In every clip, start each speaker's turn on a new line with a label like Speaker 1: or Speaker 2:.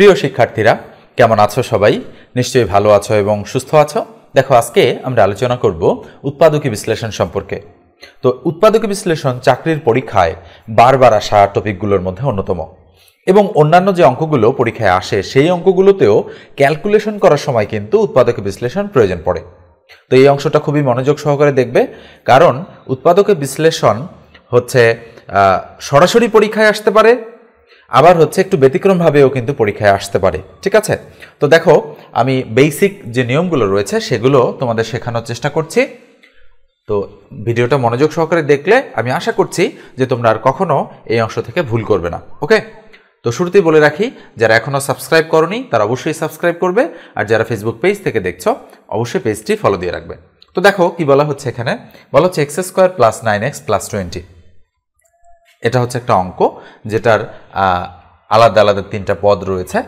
Speaker 1: প্রিয় শিক্ষার্থীরা কেমন আছো সবাই নিশ্চয়ই ভালো আছো এবং সুস্থ আছো দেখো আজকে আমরা আলোচনা করব উৎপাদকী বিশ্লেষণ সম্পর্কে তো উৎপাদকী বিশ্লেষণ চাকরির পরীক্ষায় বারবার আসা টপিকগুলোর মধ্যে অন্যতম এবং অন্যান্য যে অঙ্কগুলো পরীক্ষায় আসে সেই অঙ্কগুলোতেও ক্যালকুলেশন করার সময় কিন্তু উৎপাদকী বিশ্লেষণ প্রয়োজন পড়ে তো এই অংশটা খুবই মনোযোগ সহকারে দেখবে কারণ উৎপাদকের বিশ্লেষণ হচ্ছে সরাসরি পরীক্ষায় আসতে পারে আবার হচ্ছে একটু ব্যতিক্রমভাবেও কিন্তু পরীক্ষায় আসতে পারে ঠিক আছে তো দেখো আমি বেসিক যে নিয়মগুলো রয়েছে সেগুলো তোমাদের শেখানোর চেষ্টা করছি তো ভিডিওটা মনোযোগ সহকারে দেখলে আমি আশা করছি যে তোমরা আর কখনো এই অংশ থেকে ভুল করবে না ওকে তো শুরুতেই বলে রাখি যারা এখনও সাবস্ক্রাইব করনি তারা অবশ্যই সাবস্ক্রাইব করবে আর যারা ফেসবুক পেজ থেকে দেখছো অবশ্যই পেজটি ফলো দিয়ে রাখবে তো দেখো কি বলা হচ্ছে এখানে বলা হচ্ছে x square plus nine x plus twenty এটা হচ্ছে একটা অঙ্ক যেটার আলাদা আলাদা তিনটা পদ রয়েছে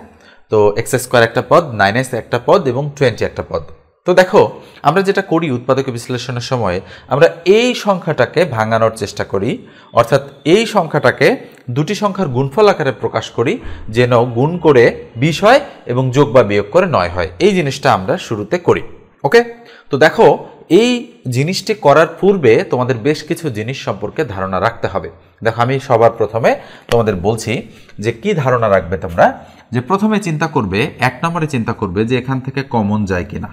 Speaker 1: তো এক্স স্কোয়ার একটা পদ নাইন এক্স একটা পদ এবং টোয়েন্টি একটা পদ তো দেখো আমরা যেটা করি উৎপাদক বিশ্লেষণের সময় আমরা এই সংখ্যাটাকে ভাঙানোর চেষ্টা করি অর্থাৎ এই সংখ্যাটাকে দুটি সংখ্যার গুণফল আকারে প্রকাশ করি যেন গুণ করে বিষ হয় এবং যোগ বা বিয়োগ করে নয় হয় এই জিনিসটা আমরা শুরুতে করি ওকে তো দেখো এই জিনিসটি করার পূর্বে তোমাদের বেশ কিছু জিনিস সম্পর্কে ধারণা রাখতে হবে দেখো আমি সবার প্রথমে তোমাদের বলছি যে কি ধারণা রাখবে তোমরা যে প্রথমে চিন্তা করবে এক নম্বরে চিন্তা করবে যে এখান থেকে কমন যায় কিনা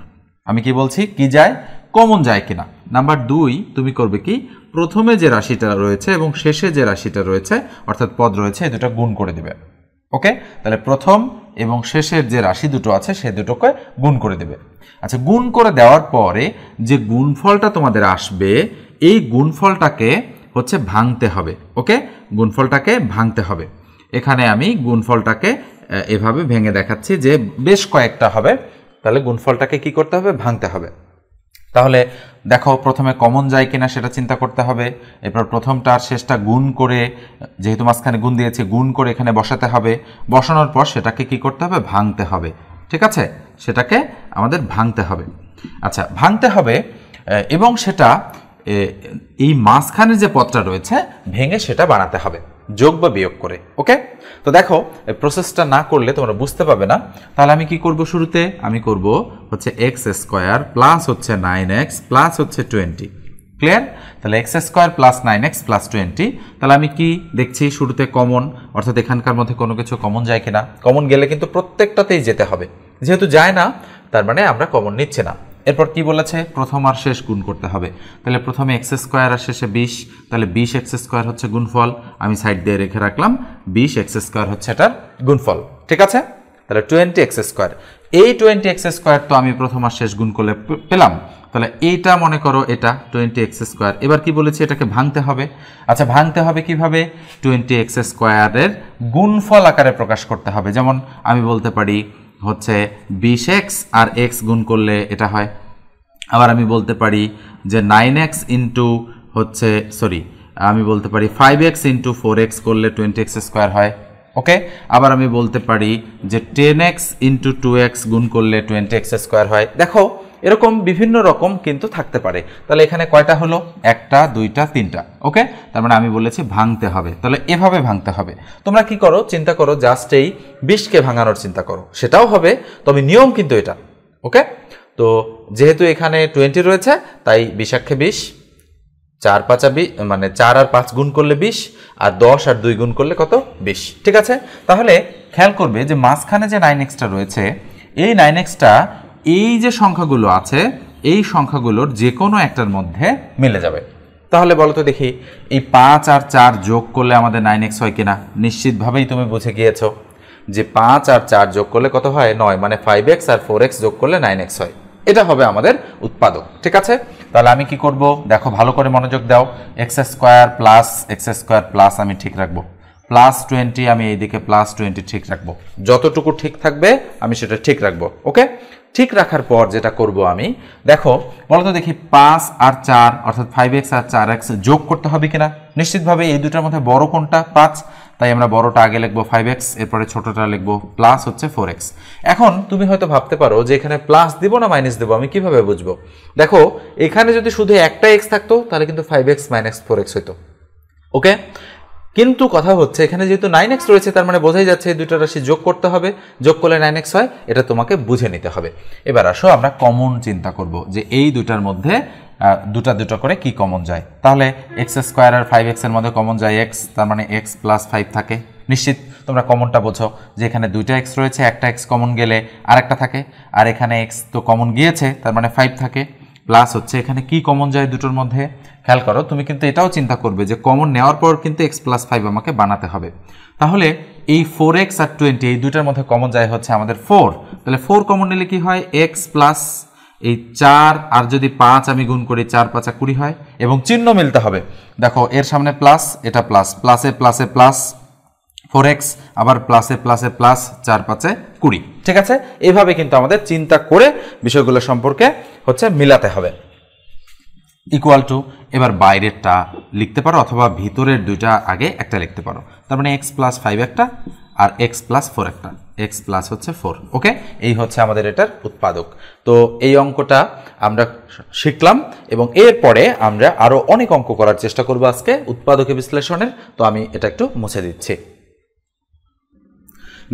Speaker 1: আমি কি বলছি কি যায় কমন যায় কিনা নাম্বার দুই তুমি করবে কি প্রথমে যে রাশিটা রয়েছে এবং শেষে যে রাশিটা রয়েছে অর্থাৎ পদ রয়েছে এই দুটো গুণ করে দেবে ওকে তাহলে প্রথম এবং শেষের যে রাশি দুটো আছে সে দুটোকে গুণ করে দেবে আচ্ছা গুণ করে দেওয়ার পরে যে গুণফলটা তোমাদের আসবে এই গুণফলটাকে হচ্ছে ভাঙতে হবে ওকে গুণফলটাকে ভাঙতে হবে এখানে আমি গুণফলটাকে এভাবে ভেঙে দেখাচ্ছি যে বেশ কয়েকটা হবে তাহলে গুণফলটাকে কি করতে হবে ভাঙতে হবে তাহলে দেখো প্রথমে কমন যায় কিনা সেটা চিন্তা করতে হবে এরপর প্রথমটা আর শেষটা গুণ করে যেহেতু মাঝখানে গুণ দিয়েছে গুণ করে এখানে বসাতে হবে বসানোর পর সেটাকে কি করতে হবে ভাঙতে হবে ঠিক আছে সেটাকে আমাদের ভাঙতে হবে আচ্ছা ভাঙতে হবে এবং সেটা এই মাঝখানের যে পথটা রয়েছে ভেঙে সেটা বানাতে হবে যোগ বা বিয়োগ করে ওকে তো দেখো প্রসেসটা না করলে তোমরা বুঝতে পারবে না তাহলে আমি কি করব শুরুতে আমি করব হচ্ছে এক্স স্কোয়ার প্লাস হচ্ছে নাইন এক্স প্লাস হচ্ছে টোয়েন্টি ক্লিয়ার তাহলে x square plus nine x plus twenty তাহলে আমি কি দেখছি শুরুতে কমন অর্থাৎ এখানকার মধ্যে কোনো কিছু কমন যায় কিনা কমন গেলে কিন্তু প্রত্যেকটাতেই যেতে হবে যেহেতু যায় না তার মানে আমরা কমন নিচ্ছি না এরপর কি বলেছে প্রথম আর শেষ গুণ করতে হবে তাহলে প্রথমে এক্স স্কোয়ার আর শেষে বিশ তাহলে বিশ এক্স স্কোয়ার হচ্ছে গুণফল আমি সাইড দিয়ে রেখে রাখলাম বিশ এক্স স্কোয়ার হচ্ছে এটার গুণফল ঠিক আছে তাহলে টোয়েন্টি এক্স স্কোয়ার এই টোয়েন্টি এক্স স্কোয়ার তো আমি প্রথম আর শেষ গুণ করলে পেলাম তাহলে এইটা মনে করো এটা টোয়েন্টি এক্স স্কোয়ার এবার কি বলেছি এটাকে ভাঙতে হবে আচ্ছা ভাঙতে হবে কিভাবে টোয়েন্টি এক্স স্কোয়ারের গুণফল আকারে প্রকাশ করতে হবে যেমন আমি বলতে পারি হচ্ছে বিশ এক্স আর এক্স গুণ করলে এটা হয় আবার আমি বলতে পারি যে নাইন এক্স ইন্টু হচ্ছে সরি আমি বলতে পারি five x into four x করলে টোয়েন্টি এক্স স্কোয়ার হয় ওকে আবার আমি বলতে পারি যে ten x into two x গুণ করলে টোয়েন্টি এক্স স্কোয়ার হয় দেখো এরকম বিভিন্ন রকম কিন্তু থাকতে পারে তাহলে এখানে কয়টা হলো একটা দুইটা তিনটা ওকে তার মানে আমি বলেছি ভাঙতে হবে তাহলে এভাবে ভাঙতে হবে তোমরা কি করো চিন্তা করো জাস্ট এই বিশকে ভাঙানোর চিন্তা করো সেটাও হবে তবে নিয়ম কিন্তু এটা ওকে তো যেহেতু এখানে টোয়েন্টি রয়েছে তাই বিশাক্ষে বিশ চার পাঁচা বি মানে চার আর পাঁচ গুণ করলে বিশ আর দশ আর দুই গুণ করলে কত বিশ ঠিক আছে তাহলে খেয়াল করবে যে মাঝখানে যে নাইন এক্সটা রয়েছে এই নাইন এক্সটা এই যে সংখ্যাগুলো আছে এই সংখ্যাগুলোর যে কোনো একটার মধ্যে মিলে যাবে তাহলে বলো তো দেখি এই পাঁচ আর চার যোগ করলে আমাদের নাইন এক্স হয় কিনা নিশ্চিতভাবেই তুমি বুঝে গিয়েছো যে পাঁচ আর চার যোগ করলে কত হয় নয় মানে ফাইভ এক্স আর ফোর এক্স যোগ করলে নাইন এক্স হয় এটা হবে আমাদের উৎপাদক ঠিক আছে তাহলে আমি কি করব দেখো ভালো করে মনোযোগ দাও x square plus x square plus আমি ঠিক রাখবো প্লাস টোয়েন্টি আমি এইদিকে প্লাস টোয়েন্টি ঠিক রাখবো যতটুকু ঠিক থাকবে আমি সেটা ঠিক রাখবো ওকে ঠিক রাখার পর যেটা করব আমি দেখো বলতো দেখি পাঁচ আর চার অর্থাৎ ফাইভ এক্স আর চার এক্স যোগ করতে হবে কিনা নিশ্চিতভাবে এই দুটার মধ্যে বড় কোনটা পাঁচ তাই আমরা বড়টা আগে লিখবো ফাইভ এক্স এরপরে ছোটোটা লিখবো প্লাস হচ্ছে ফোর এক্স এখন তুমি হয়তো ভাবতে পারো যে এখানে প্লাস দিব না মাইনাস দেবো আমি কিভাবে বুঝবো দেখো এখানে যদি শুধু একটা এক্স থাকতো তাহলে কিন্তু five x minus four x হইতো ওকে কিন্তু কথা হচ্ছে এখানে যেহেতু নাইন এক্স রয়েছে তার মানে বোঝাই যাচ্ছে এই দুইটা রাশি যোগ করতে হবে যোগ করলে নাইন এক্স হয় এটা তোমাকে বুঝে নিতে হবে এবার আসো আমরা কমন চিন্তা করব যে এই দুটার মধ্যে দুটা দুটো করে কি কমন যায় তাহলে এক্স স্কোয়ার আর ফাইভ এক্সের মধ্যে কমন যায় এক্স তার মানে এক্স প্লাস ফাইভ থাকে নিশ্চিত তোমরা কমনটা বোঝো যে এখানে দুইটা এক্স রয়েছে একটা এক্স কমন গেলে আর একটা থাকে আর এখানে এক্স তো কমন গিয়েছে তার মানে ফাইভ থাকে প্লাস হচ্ছে এখানে কি কমন যায় দুটোর মধ্যে খেয়াল করো তুমি কিন্তু এটাও চিন্তা করবে যে কমন নেওয়ার পর কিন্তু এক্স প্লাস ফাইভ আমাকে বানাতে হবে তাহলে এই ফোর এক্স আর টোয়েন্টি এই দুইটার মধ্যে কমন যায় হচ্ছে আমাদের ফোর তাহলে ফোর কমন নিলে কি হয় এক্স প্লাস এই চার আর যদি পাঁচ আমি গুণ করি চার পাঁচা কুড়ি হয় এবং চিহ্ন মিলতে হবে দেখো এর সামনে প্লাস এটা প্লাস প্লাসে প্লাসে প্লাস ফোর এক্স আবার প্লাসে প্লাসে প্লাস চার পাঁচে কুড়ি ঠিক আছে এভাবে কিন্তু আমাদের চিন্তা করে বিষয়গুলো সম্পর্কে হচ্ছে মিলাতে হবে ইকুয়াল টু এবার বাইরেরটা লিখতে পারো অথবা ভিতরের দুইটা আগে একটা লিখতে পারো তার মানে এক্স প্লাস ফাইভ একটা আর এক্স প্লাস ফোর একটা এক্স প্লাস হচ্ছে ফোর ওকে এই হচ্ছে আমাদের এটার উৎপাদক তো এই অঙ্কটা আমরা শিখলাম এবং এরপরে আমরা আরও অনেক অঙ্ক করার চেষ্টা করবো আজকে উৎপাদকে বিশ্লেষণের তো আমি এটা একটু মুছে দিচ্ছি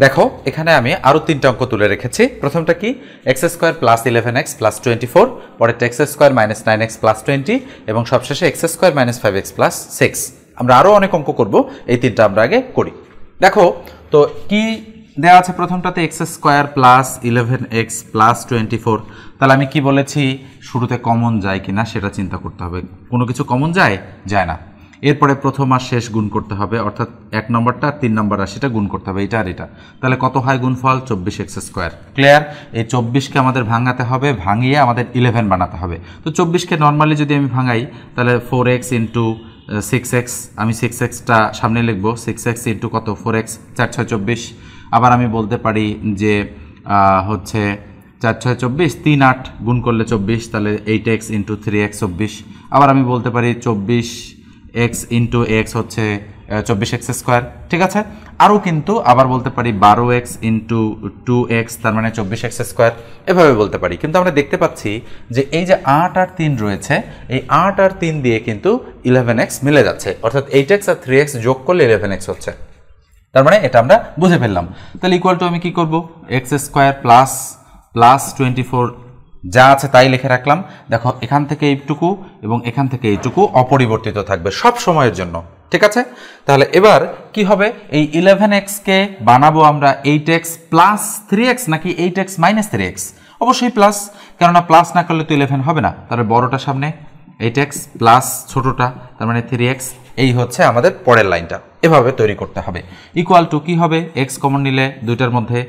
Speaker 1: দেখো এখানে আমি আরও তিনটা অঙ্ক তুলে রেখেছি প্রথমটা কি x square plus eleven x plus twenty four পরেরটা x square minus nine x plus twenty এবং সবশেষে x square minus five x plus six আমরা আরও অনেক অঙ্ক করব এই তিনটা আমরা আগে করি দেখো তো কি দেওয়া আছে প্রথমটাতে x square plus eleven x plus twenty four তাহলে আমি কি বলেছি শুরুতে কমন যায় কি না সেটা চিন্তা করতে হবে কোনো কিছু কমন যায় যায় না এরপরে প্রথম আর শেষ গুণ করতে হবে অর্থাৎ এক নম্বরটা আর তিন নম্বর রাশিটা গুণ করতে হবে এটা আর এটা তাহলে কত হয় গুণফল চব্বিশ এক্স স্কোয়ার ক্লিয়ার এই চব্বিশকে আমাদের ভাঙাতে হবে ভাঙিয়ে আমাদের ইলেভেন বানাতে হবে তো চব্বিশকে নর্মালি যদি আমি ভাঙাই তাহলে four x into six x আমি সিক্স এক্সটা সামনে লিখবো সিক্স এক্স ইন্টু কত ফোর এক্স চার ছয় চব্বিশ আবার আমি বলতে পারি যে হচ্ছে চার ছয় চব্বিশ তিন আট গুণ করলে চব্বিশ তাহলে eight x into three x চব্বিশ আবার আমি বলতে পারি চব্বিশ এক্স ইন্টু এক্স হচ্ছে চব্বিশ এক্স স্কোয়ার ঠিক আছে আরও কিন্তু আবার বলতে পারি বারো এক্স ইন্টু টু এক্স তার মানে চব্বিশ এক্স স্কোয়ার এভাবে বলতে পারি কিন্তু আমরা দেখতে পাচ্ছি যে এই যে আট আর তিন রয়েছে এই আট আর তিন দিয়ে কিন্তু ইলেভেন এক্স মিলে যাচ্ছে অর্থাৎ এইট এক্স আর থ্রি এক্স যোগ করলে ইলেভেন এক্স হচ্ছে তার মানে এটা আমরা বুঝে ফেললাম তাহলে ইকুয়াল টু আমি কি করবো x square plus plus twenty four যা আছে তাই লিখে রাখলাম দেখো এখান থেকে এইটুকু এবং এখান থেকে এইটুকু অপরিবর্তিত থাকবে সব সময়ের জন্য ঠিক আছে তাহলে এবার কি হবে এই ইলেভেন এক্সকে বানাবো আমরা eight x plus three x নাকি eight x minus three x অবশ্যই প্লাস কেননা প্লাস না করলে তো ইলেভেন হবে না তাহলে বড়টা সামনে এইট এক্স প্লাস ছোটোটা তার মানে থ্রি এক্স এই হচ্ছে আমাদের পরের লাইনটা এভাবে তৈরি করতে হবে ইকুয়াল টু কী হবে এক্স কমন নিলে দুইটার মধ্যে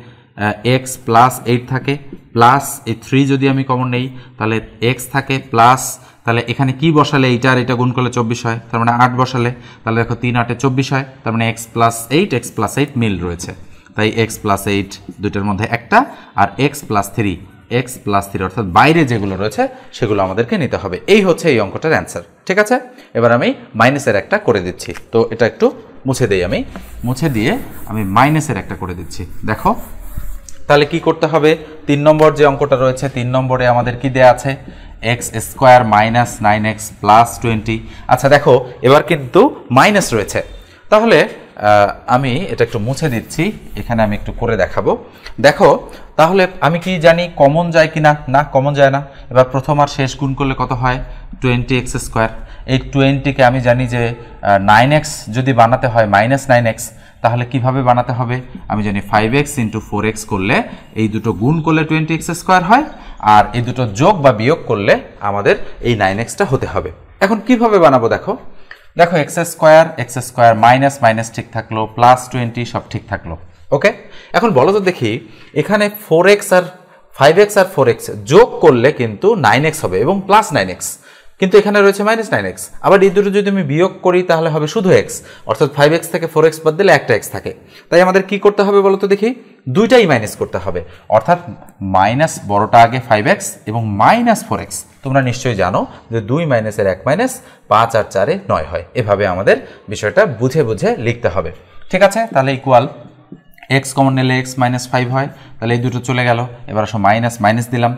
Speaker 1: এক্স প্লাস এইট থাকে প্লাস এই থ্রি যদি আমি কমন নেই তাহলে এক্স থাকে প্লাস তাহলে এখানে কি বসালে এইটা আর এটা গুণ করলে চব্বিশ হয় তার মানে আট বসালে তাহলে দেখো তিন আটে চব্বিশ হয় তার মানে x plus eight x plus eight মিল রয়েছে তাই এক্স প্লাস এইট দুইটার মধ্যে একটা আর x plus three x plus three অর্থাৎ বাইরে যেগুলো রয়েছে সেগুলো আমাদেরকে নিতে হবে এই হচ্ছে এই অঙ্কটার অ্যান্সার ঠিক আছে এবার আমি মাইনাসের একটা করে দিচ্ছি তো এটা একটু মুছে দিই আমি মুছে দিয়ে আমি মাইনাসের একটা করে দিচ্ছি দেখো তাহলে কি করতে হবে তিন নম্বর যে অঙ্কটা রয়েছে তিন নম্বরে আমাদের কি দেয়া আছে x square minus nine x plus twenty আচ্ছা দেখো এবার কিন্তু মাইনাস রয়েছে তাহলে আমি এটা একটু মুছে দিচ্ছি এখানে আমি একটু করে দেখাবো দেখো তাহলে আমি কি জানি কমন যায় কি না না কমন যায় না এবার প্রথম আর শেষ গুণ করলে কত হয় টোয়েন্টি এক্স স্কোয়ার এই টোয়েন্টিকে আমি জানি যে নাইন এক্স যদি বানাতে হয় মাইনাস নাইন এক্স তাহলে কিভাবে বানাতে হবে আমি জানি five x into four x করলে এই দুটো গুণ করলে টোয়েন্টি এক্স স্কোয়ার হয় আর এই দুটো যোগ বা বিয়োগ করলে আমাদের এই নাইন এক্সটা হতে হবে এখন কিভাবে বানাবো দেখো দেখো x square x square minus minus ঠিক থাকলো প্লাস টোয়েন্টি সব ঠিক থাকলো ওকে এখন বলো তো দেখি এখানে ফোর এক্স আর ফাইভ এক্স আর ফোর এক্স যোগ করলে কিন্তু নাইন এক্স হবে এবং প্লাস নাইন এক্স কিন্তু এখানে রয়েছে মাইনাস নাইন এক্স আবার এই দুটো যদি আমি বিয়োগ করি তাহলে হবে শুধু এক্স অর্থাৎ ফাইভ এক্স থেকে ফোর এক্স বাদ দিলে একটা এক্স থাকে তাই আমাদের কি করতে হবে বলো তো দেখি দুইটাই মাইনাস করতে হবে অর্থাৎ মাইনাস বড়টা আগে ফাইভ এক্স এবং মাইনাস ফোর এক্স তোমরা নিশ্চয়ই জানো যে দুই মাইনাসের এক মাইনাস পাঁচ আর চারে নয় হয় এভাবে আমাদের বিষয়টা বুঝে বুঝে লিখতে হবে ঠিক আছে তাহলে ইকুয়াল এক্স কমন নিলে এক্স মাইনাস ফাইভ হয় তাহলে এই দুটো চলে গেল এবার আসো মাইনাস মাইনাস দিলাম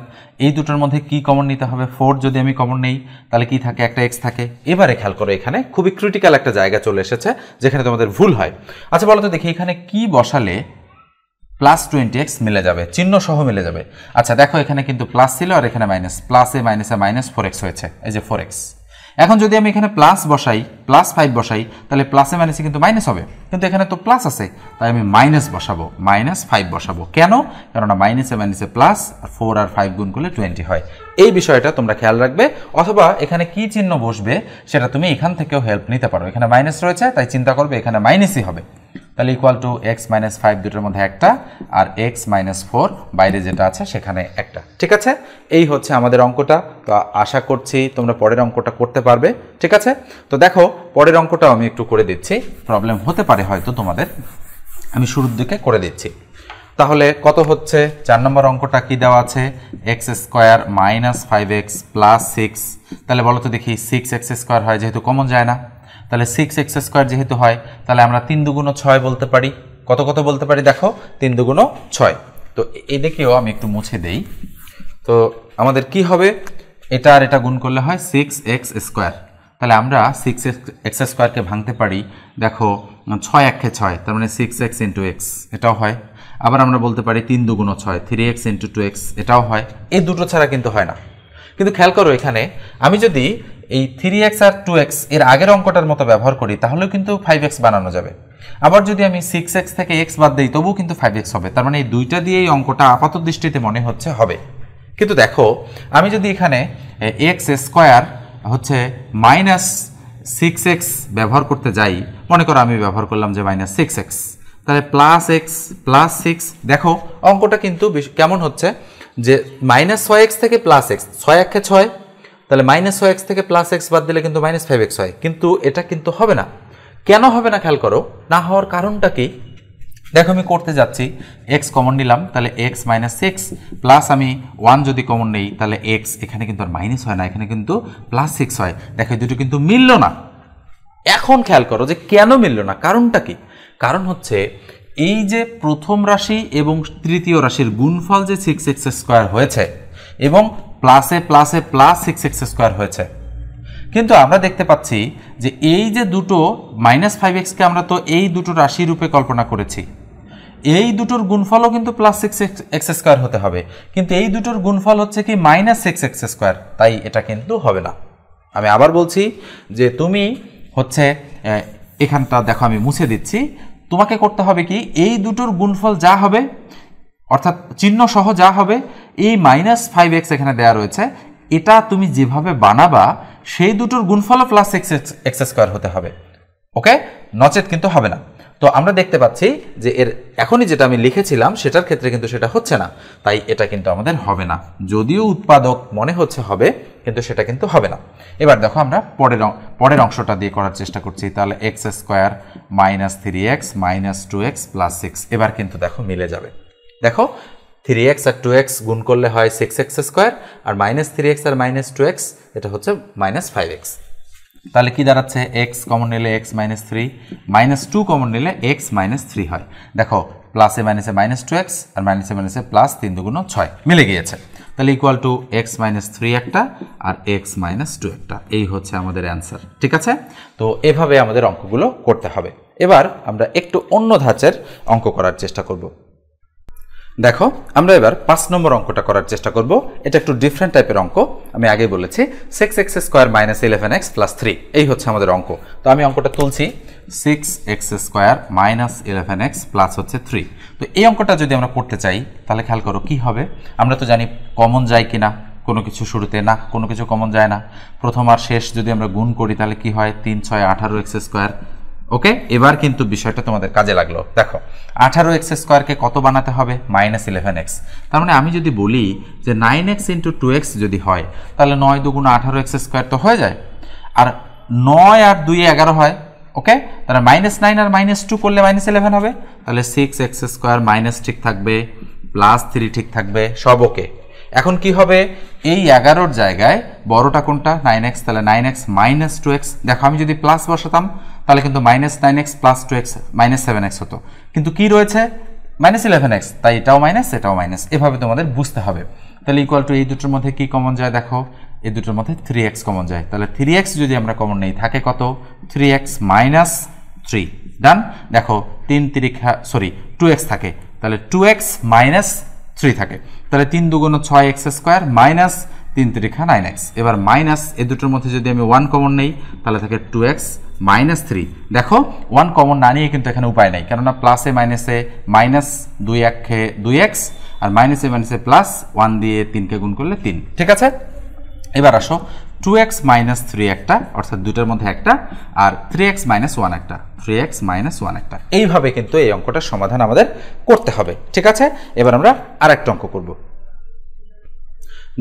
Speaker 1: এই দুটোর মধ্যে কি কমন নিতে হবে ফোর যদি আমি কমন নেই তাহলে কি থাকে একটা এক্স থাকে এবারে খেয়াল করো এখানে খুবই ক্রিটিক্যাল একটা জায়গা চলে এসেছে যেখানে তোমাদের ভুল হয় আচ্ছা বলো তো দেখি এখানে কি বসালে প্লাস টোয়েন্টি এক্স মিলে যাবে চিহ্ন সহ মিলে যাবে আচ্ছা দেখো এখানে কিন্তু প্লাস ছিল আর এখানে মাইনাস প্লাসে মাইনাসে মাইনাস ফোর এক্স হয়েছে এই যে ফোর এক্স এখন যদি আমি এখানে প্লাস বসাই প্লাস ফাইভ বসাই তাহলে প্লাসে মাইনাসে কিন্তু মাইনাস হবে কিন্তু এখানে তো প্লাস আছে তাই আমি মাইনাস বসাবো মাইনাস ফাইভ বসাবো কেন কেননা মাইনাসে মাইনাসে প্লাস আর ফোর আর ফাইভ গুণ করলে টোয়েন্টি হয় এই বিষয়টা তোমরা খেয়াল রাখবে অথবা এখানে কি চিহ্ন বসবে সেটা তুমি এখান থেকেও হেল্প নিতে পারো এখানে মাইনাস রয়েছে তাই চিন্তা করবে এখানে মাইনাসই হবে তাহলে equal to x minus five দুটোর মধ্যে একটা আর এক্স মাইনাস ফোর বাইরে যেটা আছে সেখানে একটা ঠিক আছে এই হচ্ছে আমাদের অঙ্কটা তো আশা করছি তোমরা পরের অঙ্কটা করতে পারবে ঠিক আছে তো দেখো পরের অঙ্কটাও আমি একটু করে দিচ্ছি প্রবলেম হতে পারে হয়তো তোমাদের আমি শুরুর দিকে করে দিচ্ছি তাহলে কত হচ্ছে চার নম্বর অঙ্কটা কি দেওয়া আছে x square minus five x plus six তাহলে বলো তো দেখি সিক্স এক্স স্কোয়ার হয় যেহেতু কমন যায় না তাহলে সিক্স এক্স স্কোয়ার যেহেতু হয় তাহলে আমরা তিন দুগুণ ছয় বলতে পারি কত কত বলতে পারি দেখো তিন দুগুণ ছয় তো এদিকেও আমি একটু মুছে দেই তো আমাদের কি হবে এটা আর এটা গুণ করলে হয় সিক্স এক্স স্কোয়ার তাহলে আমরা সিক্স এক্স স্কোয়ারকে ভাঙতে পারি দেখো ছয় একে ছয় তার মানে সিক্স এক্স ইন্টু এক্স এটাও হয় আবার আমরা বলতে পারি তিন দুগুণ ছয় three x into two x এটাও হয় এই দুটো ছাড়া কিন্তু হয় না কিন্তু খেয়াল করো এখানে আমি যদি এই থ্রি এক্স আর টু এক্স এর আগের অঙ্কটার মতো ব্যবহার করি তাহলেও কিন্তু ফাইভ এক্স বানানো যাবে আবার যদি আমি সিক্স এক্স থেকে এক্স বাদ দিই তবুও কিন্তু ফাইভ এক্স হবে তার মানে এই দুইটা দিয়ে এই অঙ্কটা আপাত দৃষ্টিতে মনে হচ্ছে হবে কিন্তু দেখো আমি যদি এখানে এক্স স্কোয়ার হচ্ছে মাইনাস সিক্স এক্স ব্যবহার করতে যাই মনে করো আমি ব্যবহার করলাম যে মাইনাস সিক্স এক্স তাহলে প্লাস এক্স প্লাস সিক্স দেখো অঙ্কটা কিন্তু কেমন হচ্ছে যে মাইনাস ছয় এক্স থেকে প্লাস এক্স ছয় একে ছয় তাহলে মাইনাস ছয় এক্স থেকে প্লাস এক্স বাদ দিলে কিন্তু মাইনাস ফাইভ এক্স হয় কিন্তু এটা কিন্তু হবে না কেন হবে না খেয়াল করো না হওয়ার কারণটা কি দেখো আমি করতে যাচ্ছি এক্স কমন নিলাম তাহলে এক্স মাইনাস সিক্স প্লাস আমি ওয়ান যদি কমন নেই তাহলে এক্স এখানে কিন্তু আর মাইনাস হয় না এখানে কিন্তু প্লাস সিক্স হয় দেখো দুটো কিন্তু মিলল না এখন খেয়াল করো যে কেন মিলল না কারণটা কি কারণ হচ্ছে এই যে প্রথম রাশি এবং তৃতীয় রাশির গুণফল যে সিক্স এক্স স্কোয়ার হয়েছে এবং প্লাসে প্লাসে প্লাস সিক্স এক্স স্কোয়ার হয়েছে কিন্তু আমরা দেখতে পাচ্ছি যে এই যে দুটো মাইনাস ফাইভ এক্সকে আমরা তো এই দুটো রাশি রূপে কল্পনা করেছি এই দুটোর গুণফলও কিন্তু প্লাস সিক্স এক্স স্কোয়ার হতে হবে কিন্তু এই দুটোর গুণফল হচ্ছে কি মাইনাস সিক্স এক্স স্কোয়ার তাই এটা কিন্তু হবে না আমি আবার বলছি যে তুমি হচ্ছে এখানটা দেখো আমি মুছে দিচ্ছি তোমাকে করতে হবে কি এই দুটোর গুণফল যা হবে অর্থাৎ চিহ্ন সহ যা হবে এই মাইনাস ফাইভ এক্স এখানে দেওয়া রয়েছে এটা তুমি যেভাবে বানাবা সেই দুটোর গুণফলও প্লাস এক্স এক্স স্কোয়ার হতে হবে ওকে নচেত কিন্তু হবে না তো আমরা দেখতে পাচ্ছি যে এর এখনই যেটা আমি লিখেছিলাম সেটার ক্ষেত্রে কিন্তু সেটা হচ্ছে না তাই এটা কিন্তু আমাদের হবে না যদিও উৎপাদক মনে হচ্ছে হবে কিন্তু সেটা কিন্তু হবে না এবার দেখো আমরা পরের পরের অংশটা দিয়ে করার চেষ্টা করছি তাহলে x square minus three x minus two x plus six এবার কিন্তু দেখো মিলে যাবে দেখো থ্রি এক্স আর টু এক্স গুণ করলে হয় সিক্স এক্স স্কোয়ার আর মাইনাস থ্রি এক্স আর মাইনাস টু এক্স এটা হচ্ছে মাইনাস ফাইভ এক্স তাহলে কি দাঁড়াচ্ছে এক্স কমন নিলে x minus three minus two common নিলে এক্স মাইনাস থ্রি হয় দেখো প্লাসে মাইনাসে মাইনাস টু এক্স আর মাইনাসে মাইনাসে প্লাস তিন দুগুণ ছয় মিলে গিয়েছে তাহলে equal to x minus three একটা আর এক্স মাইনাস টু একটা এই হচ্ছে আমাদের অ্যান্সার ঠিক আছে তো এভাবে আমাদের অঙ্কগুলো করতে হবে এবার আমরা একটু অন্য ধাঁচের অঙ্ক করার চেষ্টা করব দেখো আমরা এবার পাঁচ নম্বর অঙ্কটা করার চেষ্টা করব এটা একটু ডিফারেন্ট টাইপের অঙ্ক আমি আগে বলেছি six x square minus eleven x plus three এই হচ্ছে আমাদের অঙ্ক তো আমি অঙ্কটা তুলছি six x square minus eleven x plus হচ্ছে থ্রি তো এই অঙ্কটা যদি আমরা করতে চাই তাহলে খেয়াল করো কি হবে আমরা তো জানি কমন যায় কি না কোনো কিছু শুরুতে না কোনো কিছু কমন যায় না প্রথম আর শেষ যদি আমরা গুণ করি তাহলে কি হয় তিন ছয় আঠারো এক্স স্কোয়ার ওকে এবার কিন্তু বিষয়টা তোমাদের কাজে লাগলো দেখো আঠারো এক্স স্কোয়ারকে কত বানাতে হবে মাইনাস ইলেভেন এক্স তার মানে আমি যদি বলি যে nine x into two x যদি হয় তাহলে নয় দুগুণ আঠারো এক্স স্কোয়ার তো হয়ে যায় আর নয় আর দুই এগারো হয় ওকে তাহলে মাইনাস নাইন আর মাইনাস টু করলে মাইনাস ইলেভেন হবে তাহলে সিক্স এক্স স্কোয়ার মাইনাস ঠিক থাকবে প্লাস থ্রি ঠিক থাকবে সব ওকে এখন কি হবে এই এগারোর জায়গায় বড়টা কোনটা নাইন এক্স তাহলে nine x minus two x দেখো আমি যদি প্লাস বসাতাম তাহলে কিন্তু minus nine x plus two x minus seven x হতো কিন্তু কি রয়েছে মাইনাস ইলেভেন এক্স তাই এটাও মাইনাস এটাও মাইনাস এভাবে তোমাদের বুঝতে হবে তাহলে ইকুয়াল টু এই দুটোর মধ্যে কি কমন যায় দেখো এই দুটোর মধ্যে থ্রি এক্স কমন যায় তাহলে থ্রি এক্স যদি আমরা কমন নেই থাকে কত থ্রি এক্স মাইনাস থ্রি ডান দেখো তিন তিরিখা সরি টু এক্স থাকে তাহলে টু এক্স মাইনাস থ্রি থাকে তাহলে তিন দুগুণ ছয় এক্স স্কোয়ার মাইনাস তিন তিরিখা নাইন এক্স এবার মাইনাস এ দুটোর মধ্যে যদি আমি ওয়ান কমন নেই তাহলে থাকে টু এক্স মাইনাস থ্রি দেখো ওয়ান কমন না নিয়ে কিন্তু এখানে উপায় নেই কেননা প্লাসে মাইনাসে মাইনাস দুই একে দুই এক্স আর মাইনাসে মাইনাসে প্লাস ওয়ান দিয়ে তিনকে গুণ করলে তিন ঠিক আছে এবার আসো টু এক্স মাইনাস থ্রি একটা অর্থাৎ দুটার মধ্যে একটা আর থ্রি এক্স মাইনাস ওয়ান একটা থ্রি এক্স মাইনাস ওয়ান একটা এইভাবে কিন্তু এই অঙ্কটার সমাধান আমাদের করতে হবে ঠিক আছে এবার আমরা আরেকটা অঙ্ক করবো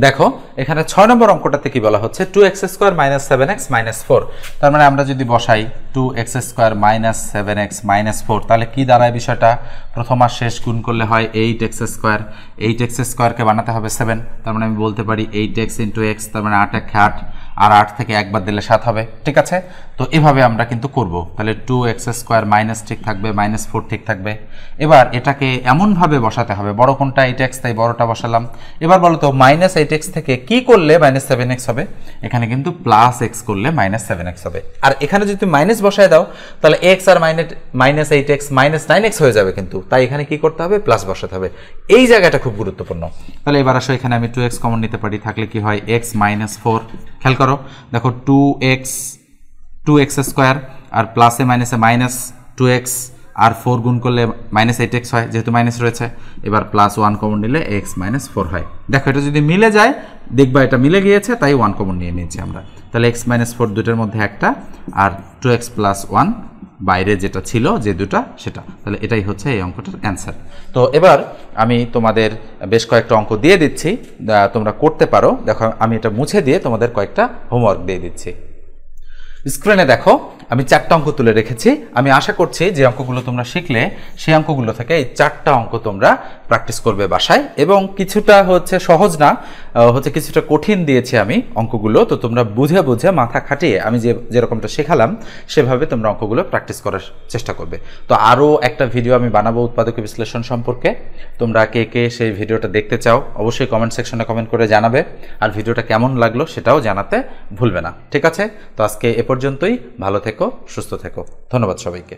Speaker 1: দেখো এখানে ছয় নম্বর অঙ্কটাতে কি বলা হচ্ছে two x square minus seven x minus four তার মানে আমরা যদি বসাই two x square minus seven x minus four তাহলে কী দাঁড়ায় বিষয়টা প্রথম আর শেষ গুণ করলে হয় eight x square eight x স্কোয়ারকে বানাতে হবে সেভেন তার মানে আমি বলতে পারি এইট এক্স ইন্টু এক্স তার মানে আট এক আট আর আট থেকে একবার দিলে সাত হবে ঠিক আছে তো এভাবে আমরা কিন্তু করব তাহলে টু এক্স স্কোয়ার মাইনাস ঠিক থাকবে মাইনাস ফোর ঠিক থাকবে এবার এটাকে এমনভাবে বসাতে হবে বড় কোনটা এইট এক্স তাই বড়টা বসালাম এবার বলো তো মাইনাস এইট এক্স থেকে কী করলে মাইনাস সেভেন এক্স হবে এখানে কিন্তু প্লাস এক্স করলে মাইনাস সেভেন এক্স হবে আর এখানে যদি তুমি মাইনাস বসায় দাও তাহলে এক্স আর minus minus eight x minus nine x হয়ে যাবে কিন্তু তাই এখানে কি করতে হবে প্লাস বসাতে হবে এই জায়গাটা খুব গুরুত্বপূর্ণ তাহলে এবার আসো এখানে আমি টু এক্স কমন নিতে পারি থাকলে কি হয় এক্স মাইনাস ফোর খেয়াল করো দেখো two x two x square আর প্লাসে মাইনাসে মাইনাস টু এক্স আর ফোর গুণ করলে মাইনাস এইট এক্স হয় যেহেতু মাইনাস রয়েছে এবার প্লাস ওয়ান কমন নিলে এক্স মাইনাস ফোর হয় দেখো এটা যদি মিলে যায় দেখবা এটা মিলে গিয়েছে তাই ওয়ান কমন নিয়ে নিয়েছি আমরা তাহলে এক্স মাইনাস ফোর দুটোর মধ্যে একটা আর টু এক্স প্লাস ওয়ান বাইরে যেটা ছিল যে দুটা সেটা তাহলে এটাই হচ্ছে এই অঙ্কটার অ্যান্সার তো এবার আমি তোমাদের বেশ কয়েকটা অঙ্ক দিয়ে দিচ্ছি তোমরা করতে পারো দেখো আমি এটা মুছে দিয়ে তোমাদের কয়েকটা হোমওয়ার্ক দিয়ে দিচ্ছি স্ক্রিনে দেখো আমি চারটা অঙ্ক তুলে রেখেছি আমি আশা করছি যে অঙ্কগুলো তোমরা শিখলে সেই অঙ্কগুলো থেকে এই চারটা অঙ্ক তোমরা প্র্যাকটিস করবে বাসায় এবং কিছুটা হচ্ছে সহজ না হচ্ছে কিছুটা কঠিন দিয়েছি আমি অঙ্কগুলো তো তোমরা বুঝে বুঝে মাথা খাটিয়ে আমি যে যেরকমটা শেখালাম সেভাবে তোমরা অঙ্কগুলো প্র্যাকটিস করার চেষ্টা করবে তো আরও একটা ভিডিও আমি বানাবো উৎপাদক বিশ্লেষণ সম্পর্কে তোমরা কে কে সেই ভিডিওটা দেখতে চাও অবশ্যই কমেন্ট সেকশনে কমেন্ট করে জানাবে আর ভিডিওটা কেমন লাগলো সেটাও জানাতে ভুলবে না ঠিক আছে তো আজকে এ পর্যন্তই ভালো থেকে থেকো সুস্থ থেকো ধন্যবাদ সবাইকে